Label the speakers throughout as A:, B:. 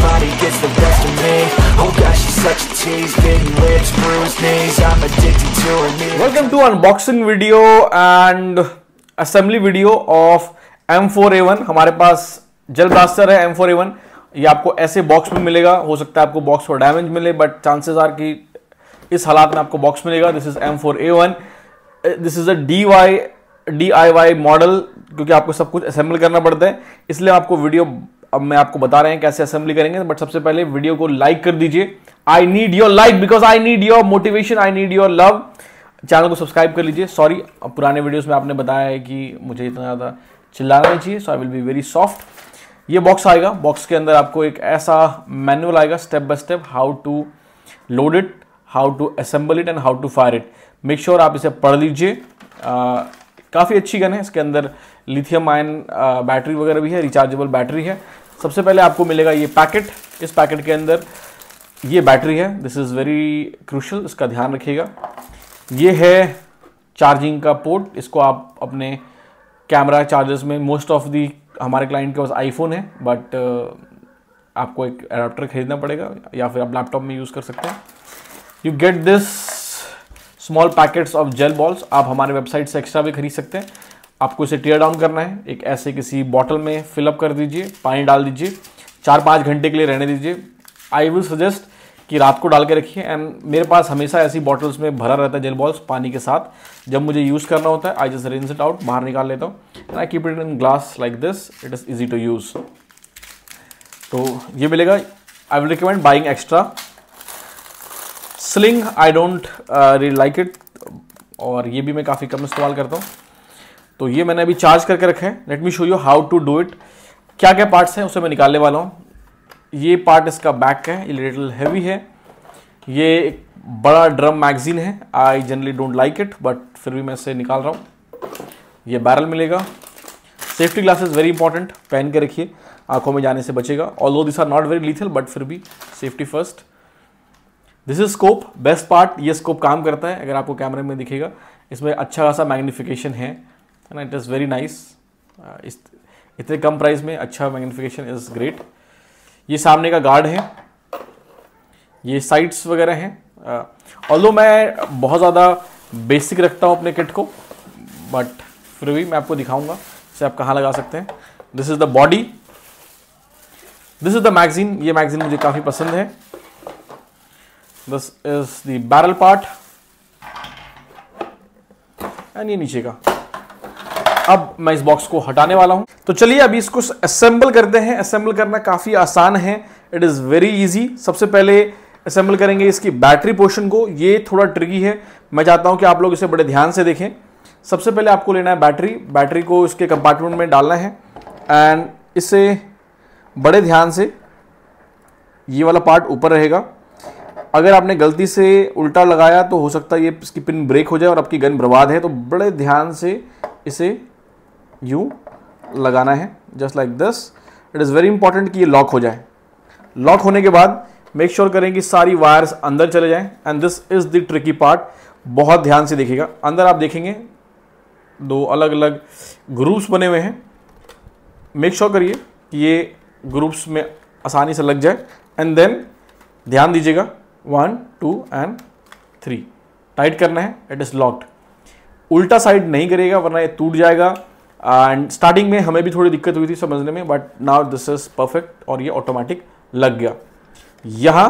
A: body gets the best of me Oh gosh, she's such a tease Bitten lips, bruised knees I'm addicted to her knees Welcome to unboxing video and assembly video of M4A1 हमारे पास जल blaster है M4A1 ये आपको ऐसे box में मिलेगा हो सकता है आपको बॉक्स पर डैमेज मिले बट चांसेस आर कि इस हालात में आपको बॉक्स मिलेगा this is M4A1 this is a D Y D I Y model क्योंकि आपको सब कुछ असेंबल करना पड़ता है इसलिए आपको वीडियो अब मैं आपको बता रहे हैं कैसे असेंबली करेंगे बट सबसे पहले वीडियो को लाइक कर दीजिए I need your like because I need your motivation I need your love channel को सब्सक्राइब कर लीजिए सॉरी पुराने वीडियोस में आपने बताया है कि मुझे इतना ज़्यादा चिल्लाना नहीं चाहिए so I will be very soft ये बॉक्स आएगा बॉक्स के अंदर आपको एक ऐसा मैनुअल आएगा step by step how to load it how to assemble it and how to fire it make sure आप इसे पढ़ लीजिए काफ़ी अच्छी गन है इसके अंदर लिथियम आयन बैटरी वगैरह भी है रिचार्जेबल बैटरी है सबसे पहले आपको मिलेगा ये पैकेट इस पैकेट के अंदर ये बैटरी है दिस इज़ वेरी क्रूशल इसका ध्यान रखिएगा ये है चार्जिंग का पोर्ट इसको आप अपने कैमरा चार्जर्स में मोस्ट ऑफ दी हमारे क्लाइंट के पास आईफोन है बट uh, आपको एक अडाप्टर खरीदना पड़ेगा या फिर आप लैपटॉप में यूज़ कर सकते हैं you get this small packets of gel balls आप हमारे वेबसाइट से एक्स्ट्रा भी खरीद सकते हैं आपको इसे टेयर डाउन करना है एक ऐसे किसी बॉटल में फिलअप कर दीजिए पानी डाल दीजिए चार पाँच घंटे के लिए रहने दीजिए आई विल सजेस्ट कि रात को डाल के रखिए एंड मेरे पास हमेशा ऐसी बॉटल्स में भरा रहता है जेल बॉल्स पानी के साथ जब मुझे यूज़ करना होता है I just rinse it out बाहर निकाल लेता हूँ and I keep it in glass like this it is easy to use तो ये मिलेगा I will recommend buying extra sling I don't really like it और ये भी मैं काफ़ी कम इस्तेमाल करता हूँ तो ये मैंने अभी चार्ज करके रखे हैं let me show you how to do it क्या क्या पार्ट्स हैं उसे मैं निकालने वाला हूँ ये पार्ट इसका बैक है लिटिल हैवी है ये एक बड़ा ड्रम मैगजीन है I generally don't like it but फिर भी मैं इसे निकाल रहा हूँ ये बैरल मिलेगा सेफ्टी ग्लासेस वेरी इंपॉर्टेंट पहन के रखिए आंखों में जाने से बचेगा although this are not very lethal but फिर भी safety first this is scope best part ये स्कोप काम करता है अगर आपको कैमरे में दिखेगा इसमें अच्छा खासा मैग्निफिकेशन है ना इट इज़ वेरी नाइस इस इतने कम प्राइस में अच्छा मैग्नीफिकेशन इज़ ग्रेट ये सामने का गार्ड है ये साइट्स वगैरह हैं ऑलो uh, मैं बहुत ज़्यादा बेसिक रखता हूँ अपने किट को बट फिर भी मैं आपको दिखाऊंगा इसे आप कहाँ लगा सकते हैं this is the body this is the magazine ये मैगजीन मुझे काफ़ी पसंद है this is the barrel part and ये नीचे का अब मैं इस बॉक्स को हटाने वाला हूं तो चलिए अभी इसको असेंबल करते हैं असेंबल करना काफ़ी आसान है इट इज़ वेरी इजी सबसे पहले असेंबल करेंगे इसकी बैटरी पोर्शन को ये थोड़ा ट्रिकी है मैं चाहता हूँ कि आप लोग इसे बड़े ध्यान से देखें सबसे पहले आपको लेना है बैटरी बैटरी को इसके कंपार्टमेंट में डालना है एंड इसे बड़े ध्यान से ये वाला पार्ट ऊपर रहेगा अगर आपने गलती से उल्टा लगाया तो हो सकता है ये इसकी पिन ब्रेक हो जाए और आपकी गन बर्बाद है तो बड़े ध्यान से इसे यू लगाना है just like this it is very important कि ये लॉक हो जाए लॉक होने के बाद मेक श्योर sure करें कि सारी वायर्स अंदर चले जाएं and this is the tricky part बहुत ध्यान से देखिएगा अंदर आप देखेंगे दो अलग अलग ग्रुप्स बने हुए हैं मेक श्योर करिए कि ये ग्रुप्स में आसानी से लग जाए एंड देन ध्यान दीजिएगा one two and three tight करना है इट इज़ लॉक्ड उल्टा साइड नहीं करेगा वरना ये टूट जाएगा एंड स्टार्टिंग में हमें भी थोड़ी दिक्कत हुई थी समझने में but now this is perfect और ये ऑटोमेटिक लग गया यहाँ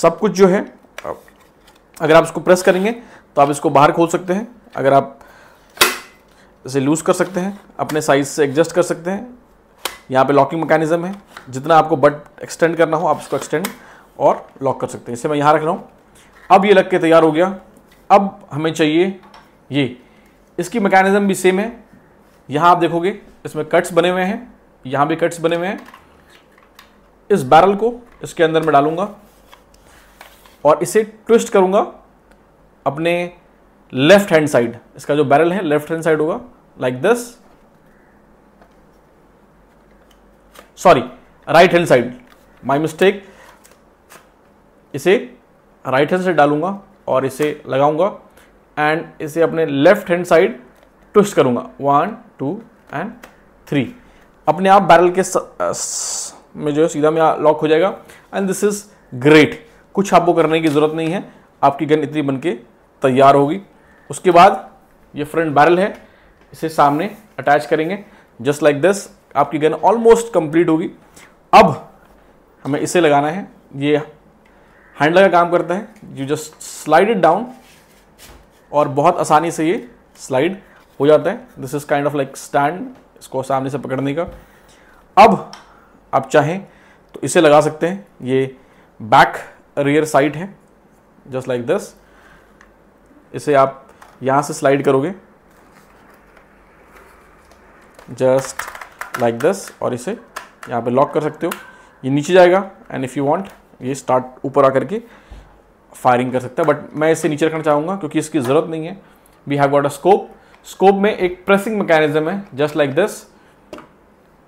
A: सब कुछ जो है अगर आप इसको प्रेस करेंगे तो आप इसको बाहर खोल सकते हैं अगर आप इसे लूज़ कर सकते हैं अपने साइज से एडजस्ट कर सकते हैं यहाँ पे लॉकिंग मैकेनिज्म है जितना आपको बट एक्सटेंड करना हो आप इसको एक्सटेंड और लॉक कर सकते हैं इसे मैं यहाँ रख रहा हूँ अब ये लग के तैयार हो गया अब हमें चाहिए ये इसकी मैकेनिज्म भी सेम है यहां आप देखोगे इसमें कट्स बने हुए हैं यहां भी कट्स बने हुए हैं इस बैरल को इसके अंदर में डालूंगा और इसे ट्विस्ट करूंगा अपने लेफ्ट हैंड साइड इसका जो बैरल है लेफ्ट हैंड साइड होगा like this sorry right hand side my mistake इसे राइट हैंड साइड डालूंगा और इसे लगाऊंगा एंड इसे अपने लेफ्ट हैंड साइड ट्विस्ट करूँगा वन टू एंड थ्री अपने आप बैरल के स, स, में जो है सीधा में लॉक हो जाएगा एंड दिस इज ग्रेट कुछ आपको करने की ज़रूरत नहीं है आपकी गन इतनी बन के तैयार होगी उसके बाद ये फ्रंट बैरल है इसे सामने अटैच करेंगे जस्ट लाइक दिस आपकी गन ऑलमोस्ट कंप्लीट होगी अब हमें इसे लगाना है ये हैंडल का काम करता है you just slide it down और बहुत आसानी से ये स्लाइड हो जाते हैं this is kind of like stand इसको सामने से पकड़ने का अब आप चाहें तो इसे लगा सकते हैं ये बैक रियर साइड है जस्ट लाइक दिस इसे आप यहां से स्लाइड करोगे जस्ट लाइक दिस और इसे यहां पे लॉक कर सकते हो ये नीचे जाएगा एंड इफ़ यू वांट ये स्टार्ट ऊपर आकर के फायरिंग कर सकता है बट मैं इसे नीचे रखना चाहूंगा क्योंकि इसकी ज़रूरत नहीं है we have got a scope scope में एक प्रेसिंग मैकेनिज्म है जस्ट लाइक दिस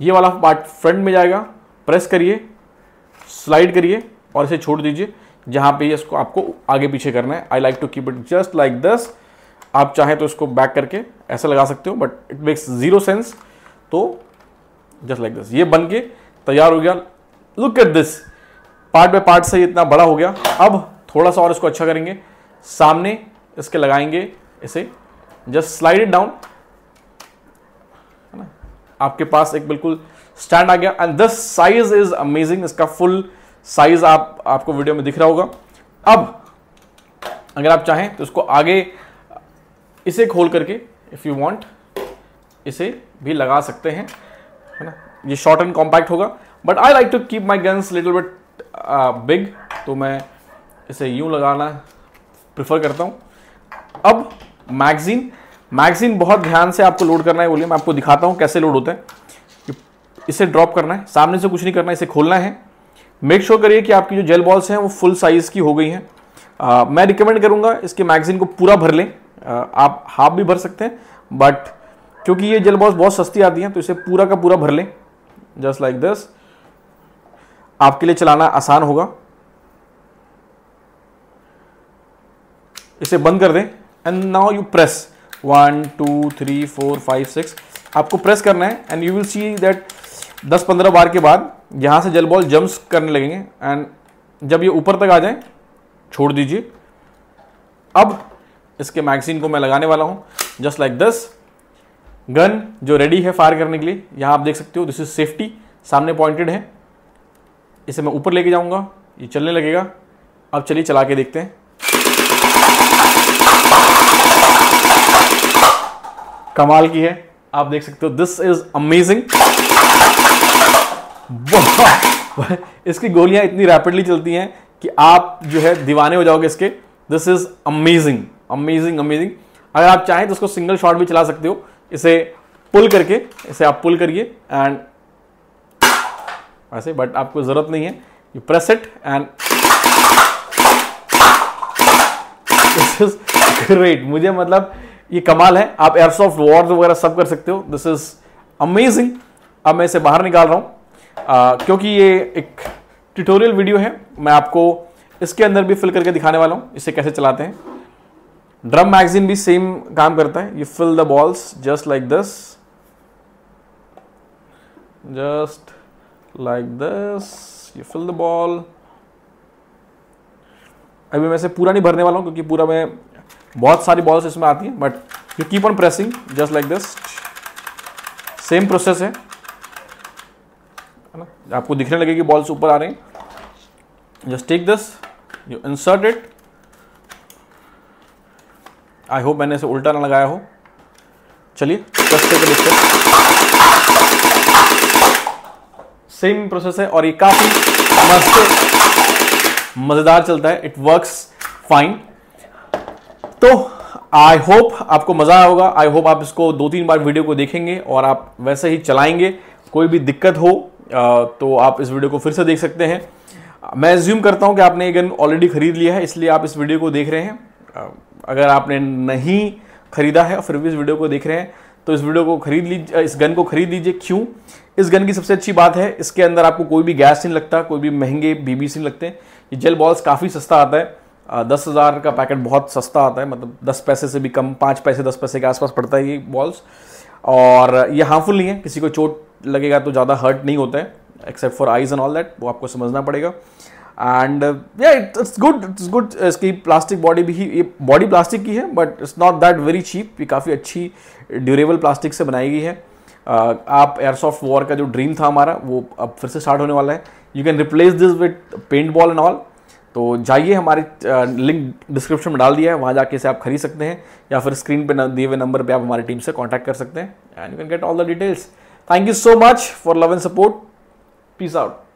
A: ये वाला पार्ट फ्रंट में जाएगा प्रेस करिए स्लाइड करिए और इसे छोड़ दीजिए जहाँ पे ये इसको आपको आगे पीछे करना है I like to keep it just like this आप चाहें तो इसको बैक करके ऐसा लगा सकते हो but it makes zero sense तो जस्ट लाइक दस ये बन के तैयार हो गया look at this part by part से इतना बड़ा हो गया अब थोड़ा सा और इसको अच्छा करेंगे सामने इसके लगाएंगे इसे जस्ट स्लाइड इट डाउन है ना आपके पास एक बिल्कुल स्टैंड आ गया and this size is amazing इसका फुल साइज आप आपको वीडियो में दिख रहा होगा अब अगर आप चाहें तो इसको आगे इसे खोल करके इफ़ यू वांट इसे भी लगा सकते हैं है ना ये शॉर्ट एंड कॉम्पैक्ट होगा but I like to keep my guns little but big तो मैं इसे यूं लगाना प्रिफर करता हूं अब मैगजीन मैगजीन बहुत ध्यान से आपको लोड करना है बोलिए मैं आपको दिखाता हूँ कैसे लोड होता है इसे ड्रॉप करना है सामने से कुछ नहीं करना इसे खोलना है मेक श्योर करिए कि आपकी जो जेल बॉल्स हैं वो फुल साइज़ की हो गई हैं मैं रिकमेंड करूँगा इसके मैगजीन को पूरा भर लें आ, आप हाफ भी भर सकते हैं बट क्योंकि ये जेल बॉल्स बहुत सस्ती आती हैं तो इसे पूरा का पूरा भर लें जस्ट लाइक दिस आपके लिए चलाना आसान होगा इसे बंद कर दें and now you press one two three four five six आपको प्रेस करना है and you will see that दस पंद्रह बार के बाद यहाँ से जल बॉल जम्प्स करने लगेंगे एंड जब ये ऊपर तक आ जाए छोड़ दीजिए अब इसके मैगजीन को मैं लगाने वाला हूँ जस्ट लाइक दस गन जो रेडी है फायर करने के लिए यहाँ आप देख सकते हो दिस इज सेफ्टी सामने पॉइंटेड है इसे मैं ऊपर लेके जाऊँगा ये चलने लगेगा अब चलिए चला के देखते हैं कमाल की है आप देख सकते हो दिस इज अमेजिंग इसकी गोलियां इतनी रैपिडली चलती हैं कि आप जो है दीवाने हो जाओगे इसके this is amazing amazing amazing अगर आप चाहें तो इसको सिंगल शॉट भी चला सकते हो इसे पुल करके इसे आप पुल करिए एंड ऐसे बट आपको ज़रूरत नहीं है you press it and this is great मुझे मतलब ये कमाल है आप एयरसॉफ्ट वॉर्स वगैरह सब कर सकते हो दिस इज अमेजिंग अब मैं इसे बाहर निकाल रहा हूँ क्योंकि ये एक ट्यूटोरियल वीडियो है मैं आपको इसके अंदर भी फिल करके दिखाने वाला हूँ इसे कैसे चलाते हैं ड्रम मैगजीन भी सेम काम करता है you fill the balls just like this just like this you fill the ball अभी मैं इसे पूरा नहीं भरने वाला हूँ क्योंकि पूरा मैं बहुत सारी बॉल्स इसमें आती हैं but you keep on pressing just like this same process है ना आपको दिखने लगे कि बॉल्स ऊपर आ रहे हैं just take this you insert it I hope मैंने इसे उल्टा ना लगाया हो चलिए कस्टे के देखते सेम प्रोसेस है और ये काफ़ी मस्त मज़ेदार चलता है इट वर्क्स फाइन तो आई होप आपको मज़ा आया होगा आई होप आप इसको दो तीन बार वीडियो को देखेंगे और आप वैसे ही चलाएंगे कोई भी दिक्कत हो तो आप इस वीडियो को फिर से देख सकते हैं मैं ज्यूम करता हूं कि आपने ये गन ऑलरेडी खरीद लिया है इसलिए आप इस वीडियो को देख रहे हैं अगर आपने नहीं खरीदा है और फिर भी इस वीडियो को देख रहे हैं तो इस वीडियो को खरीद लीजिए इस गन को खरीद लीजिए क्यों इस गन की सबसे अच्छी बात है इसके अंदर आपको कोई भी गैस नहीं लगता कोई भी महंगे बीबीसी नहीं लगते ये जेल बॉल्स काफ़ी सस्ता आता है दस हज़ार का पैकेट बहुत सस्ता आता है मतलब दस पैसे से भी कम पाँच पैसे दस पैसे के आसपास पड़ता है ये बॉल्स और ये हार्मफुल नहीं है किसी को चोट लगेगा तो ज़्यादा हर्ट नहीं होता है except for eyes and all that वो आपको समझना पड़ेगा and yeah it's good it's good इसकी प्लास्टिक बॉडी भी ये बॉडी प्लास्टिक की है but it's not that very cheap ये काफ़ी अच्छी ड्यूरेबल प्लास्टिक से बनाई गई है uh, आप एयरसॉफ्ट वॉर का जो ड्रीम था हमारा वो अब फिर से स्टार्ट होने वाला है you can replace this with paint ball and all तो जाइए हमारे लिंक डिस्क्रिप्शन में डाल दिया है वहाँ जाके इसे आप खरीद सकते हैं या फिर स्क्रीन पर दिए हुए नंबर पर आप हमारी टीम से कॉन्टैक्ट कर सकते हैं and you can get all the details thank you so much for love and support peace out